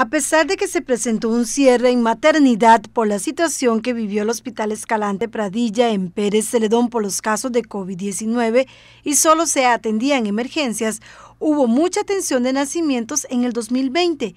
A pesar de que se presentó un cierre en maternidad por la situación que vivió el Hospital Escalante Pradilla en Pérez Celedón por los casos de COVID-19 y solo se atendía en emergencias, hubo mucha atención de nacimientos en el 2020.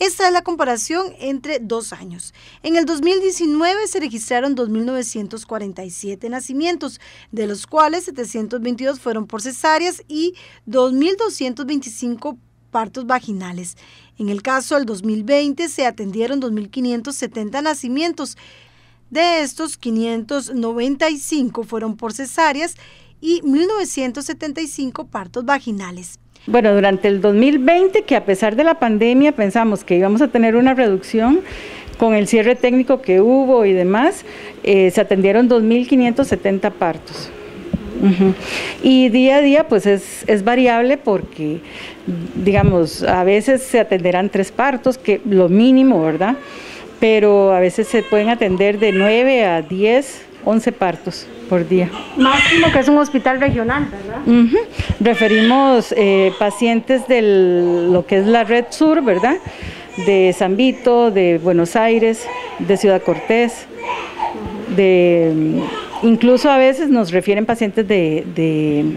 Esta es la comparación entre dos años. En el 2019 se registraron 2.947 nacimientos, de los cuales 722 fueron por cesáreas y 2.225 partos vaginales. En el caso del 2020 se atendieron 2.570 nacimientos. De estos, 595 fueron por cesáreas y 1.975 partos vaginales. Bueno, durante el 2020, que a pesar de la pandemia pensamos que íbamos a tener una reducción, con el cierre técnico que hubo y demás, eh, se atendieron 2.570 partos. Y día a día pues es, variable porque, digamos, a veces se atenderán tres partos, que lo mínimo, ¿verdad? Pero a veces se pueden atender de nueve a diez, once partos por día. Máximo que es un hospital regional, ¿verdad? Referimos eh, pacientes de lo que es la red sur, ¿verdad? De San Vito, de Buenos Aires, de Ciudad Cortés, de Incluso a veces nos refieren pacientes de,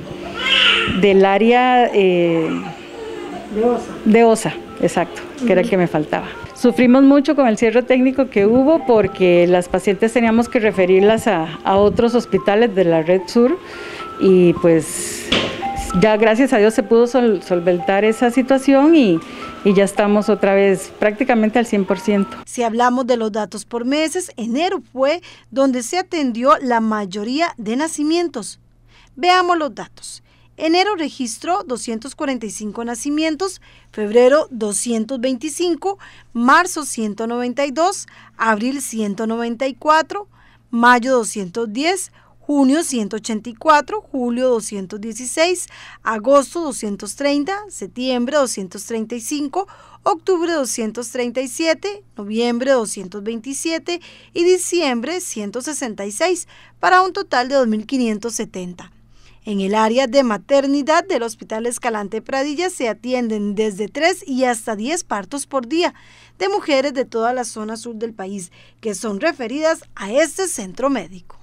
del área eh, de, OSA. exacto, que era el que me faltaba. Sufrimos mucho con el cierre técnico que hubo porque las pacientes teníamos que referirlas a, otros hospitales de la red sur y pues ya gracias a Dios se pudo solventar esa situación y, y ya estamos otra vez prácticamente al 100%. Si hablamos de los datos por meses, enero fue donde se atendió la mayoría de nacimientos. Veamos los datos. Enero registró 245 nacimientos, febrero 225, marzo 192, abril 194, mayo 210, junio 184, julio 216, agosto 230, septiembre 235, octubre 237, noviembre 227 y diciembre 166, para un total de 2.570. En el área de maternidad del Hospital Escalante Pradilla se atienden desde 3 y hasta 10 partos por día de mujeres de toda la zona sur del país que son referidas a este centro médico.